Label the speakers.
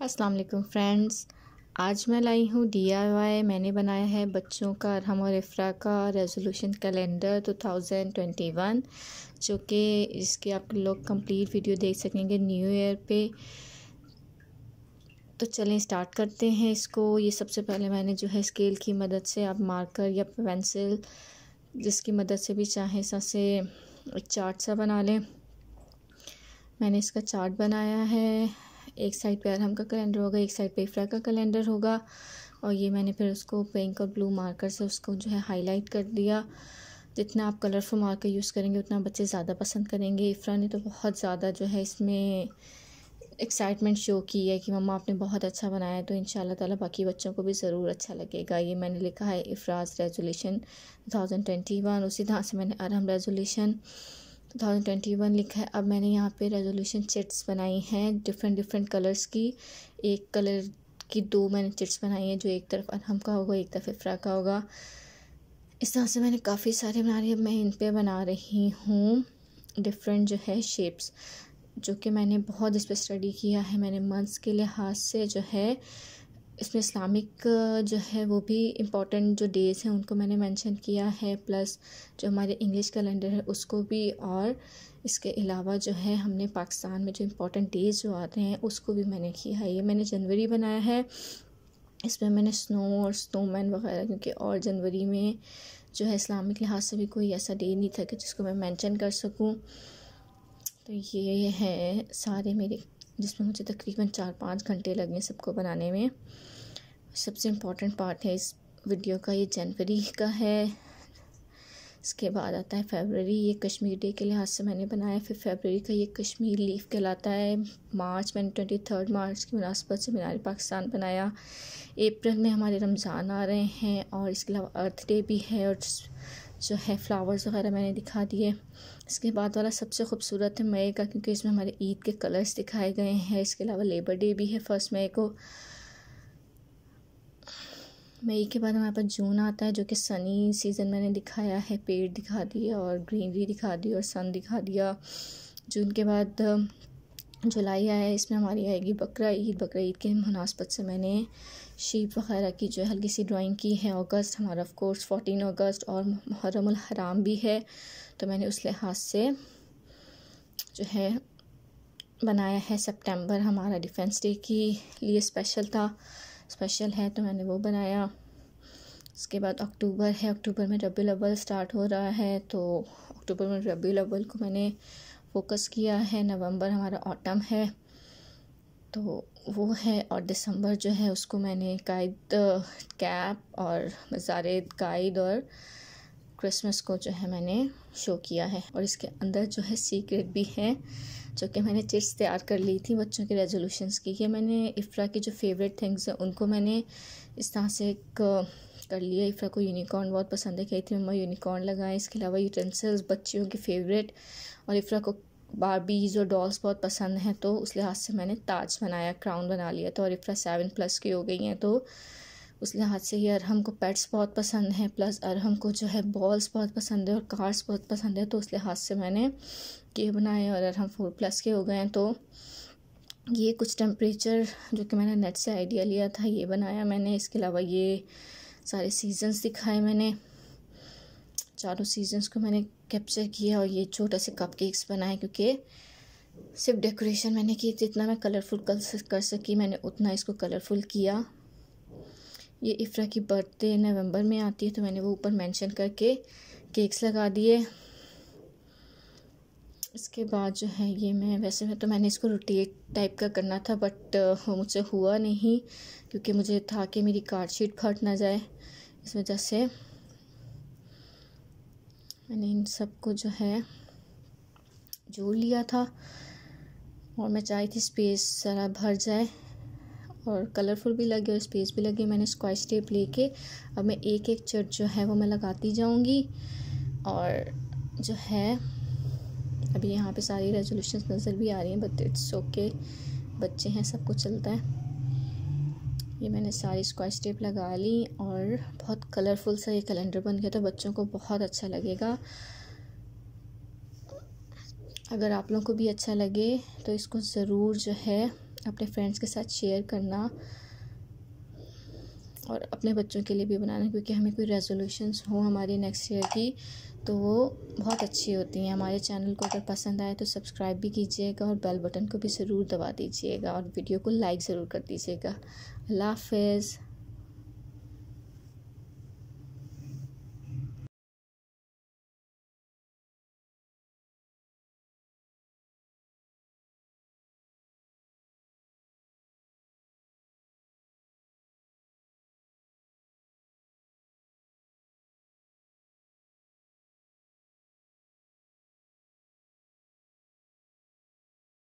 Speaker 1: अस्सलाम वालेकुम फ्रेंड्स आज मैं लाई हूँ डी आई मैंने बनाया है बच्चों का अरहम और इफ्रा का रेजोल्यूशन कैलेंडर 2021 जो कि इसके आप लोग कंप्लीट वीडियो देख सकेंगे न्यू ईयर पे तो चलें स्टार्ट करते हैं इसको ये सबसे पहले मैंने जो है स्केल की मदद से आप मार्कर या पेंसिल जिसकी मदद से भी चाहें सा से एक चार्ट सा बना लें मैंने इसका चार्ट बनाया है एक साइड पे अरहम का कैलेंडर होगा एक साइड पे इफ्रा का कैलेंडर होगा और ये मैंने फिर उसको पिंक और ब्लू मार्कर से उसको जो है हाईलाइट कर दिया जितना आप कलरफुल मार्कर यूज़ करेंगे उतना बच्चे ज़्यादा पसंद करेंगे इफ्रा ने तो बहुत ज़्यादा जो है इसमें एक्साइटमेंट शो की है कि मम्मा आपने बहुत अच्छा बनाया है तो इन ताला बाकी बच्चों को भी ज़रूर अच्छा लगेगा ये मैंने लिखा है Ifraz resolution two thousand twenty one उसी तरह से मैंने Arham resolution two thousand twenty one लिखा है अब मैंने यहाँ पे रेजोल्यूशन चिट्स बनाई हैं डिफरेंट डिफरेंट कलर्स की एक कलर की दो मैंने चिट्स बनाई हैं जो एक तरफ अरहम का होगा एक तरफ इफ्रा का होगा इस तरह से मैंने काफ़ी सारे बना रही है मैं इन पर बना रही हूँ डिफरेंट जो है शेप्स जो कि मैंने बहुत इस पर स्टडी किया है मैंने मंथ्स के लिहाज से जो है इसमें इस्लामिक जो है वो भी इम्पॉर्टेंट जो डेज़ हैं उनको मैंने मेंशन किया है प्लस जो हमारे इंग्लिश कैलेंडर है उसको भी और इसके अलावा जो है हमने पाकिस्तान में जो इम्पोर्टेंट डेज़ जो आते हैं उसको भी मैंने किया है ये मैंने जनवरी बनाया है इसमें मैंने स्नो और स्नोमैन वगैरह क्योंकि और जनवरी में जो है इस्लामिक लिहाज से भी कोई ऐसा डे नहीं था कि जिसको मैं मेंशन कर सकूं तो ये है सारे मेरे जिसमें मुझे तकरीबन चार पाँच घंटे लगे सबको बनाने में सबसे इम्पॉर्टेंट पार्ट है इस वीडियो का ये जनवरी का है इसके बाद आता है फेबररी ये कश्मीर डे के लिहाज से मैंने बनाया फिर फेबररी का ये कश्मीर लीफ कहलाता है मार्च मैंने ट्वेंटी थर्ड मार्च की मुनासबत से मीनार पाकिस्तान बनाया अप्रैल में हमारे रमज़ान आ रहे हैं और इसके अलावा अर्थ डे भी है और जो है फ्लावर्स वगैरह मैंने दिखा दिए इसके बाद वाला सबसे खूबसूरत है मई का क्योंकि इसमें हमारे ईद के कलर्स दिखाए गए हैं इसके अलावा लेबर डे भी है फर्स्ट मई को मई के बाद हमारे पास जून आता है जो कि सनी सीज़न मैंने दिखाया है पेड़ दिखा दिए और ग्रीनरी दिखा दी और सन दिखा दिया जून के बाद जुलाई आया है इसमें हमारी आएगी बकरा ईद बकरा ईद के मुनासबत से मैंने शीप वगैरह की जो है हल्की सी ड्राइंग की है अगस्त हमारा ऑफ कोर्स फोर्टीन अगस्त और मुहर्रम हराम भी है तो मैंने उस लिहाज से जो है बनाया है सितंबर हमारा डिफेंस डे के लिए स्पेशल था स्पेशल है तो मैंने वो बनाया उसके बाद अक्टूबर है अक्टूबर में रबी अव्वल स्टार्ट हो रहा है तो अक्टूबर में रबी अव्वल को मैंने फोकस किया है नवंबर हमारा ऑटम है तो वो है और दिसंबर जो है उसको मैंने कायद कैप uh, और मज़ारद कायद और क्रिसमस को जो है मैंने शो किया है और इसके अंदर जो है सीक्रेट भी है जो कि मैंने चिट्स तैयार कर ली थी बच्चों के रेजोल्यूशंस की ये मैंने इफ्रा की जो फेवरेट थिंग्स हैं उनको मैंने इस तरह से एक uh, कर लिया इफ्रा को यूनिकॉर्न बहुत पसंद है कही थी मम्मा यूनिकॉर्न लगाएं इसके अलावा यूटेंसिल्स बच्चियों की फेवरेट और इफ्रा को बारबीज़ और डॉल्स बहुत पसंद हैं तो उस लिहाज से मैंने ताज बनाया क्राउन बना लिया तो और इफ्रा सेवन प्लस की हो गई हैं तो उस लिहाज से ये अरहम को पेट्स बहुत पसंद हैं प्लस अरहम को जो है बॉल्स बहुत पसंद है और कार्स बहुत पसंद है तो उस लिहाज से मैंने ये बनाए और अरहम फोर प्लस के हो गए हैं तो ये कुछ टेम्परेचर जो कि मैंने नेट से आइडिया लिया था ये बनाया मैंने इसके अलावा ये सारे सीजन्स दिखाए मैंने चारों सीजन्स को मैंने कैप्चर किया और ये छोटा से कप केक्स बनाए क्योंकि सिर्फ डेकोरेशन मैंने की जितना मैं कलरफुल कर सकी मैंने उतना इसको कलरफुल किया ये इफ्रा की बर्थडे नवंबर में आती है तो मैंने वो ऊपर मेंशन करके केक्स लगा दिए इसके बाद जो है ये मैं वैसे मैं तो मैंने इसको रोटेट टाइप का करना था बट वो मुझसे हुआ नहीं क्योंकि मुझे था कि मेरी कार्डशीट फट ना जाए इस वजह से मैंने इन सबको जो है जोड़ लिया था और मैं चाहती थी स्पेस ज़रा भर जाए और कलरफुल भी लगे और स्पेस भी लगे मैंने स्क्वाइस टेप लेके अब मैं एक एक चट जो है वो मैं लगाती जाऊंगी और जो है अभी यहाँ पे सारी रेजोल्यूशन नज़र भी आ रही हैं बट इट्स ओके बच्चे हैं सब कुछ चलता है ये मैंने सारी स्क्वाच टेप लगा ली और बहुत कलरफुल सा ये कैलेंडर बन गया तो बच्चों को बहुत अच्छा लगेगा अगर आप लोगों को भी अच्छा लगे तो इसको ज़रूर जो है अपने फ्रेंड्स के साथ शेयर करना और अपने बच्चों के लिए भी बनाना क्योंकि हमें कोई रेजोल्यूशंस हो हमारी नेक्स्ट ईयर की तो वो बहुत अच्छी होती हैं हमारे चैनल को अगर पसंद आए तो सब्सक्राइब भी कीजिएगा और बेल बटन को भी ज़रूर दबा दीजिएगा और वीडियो को लाइक ज़रूर कर दीजिएगा अल्लाह हाफिज़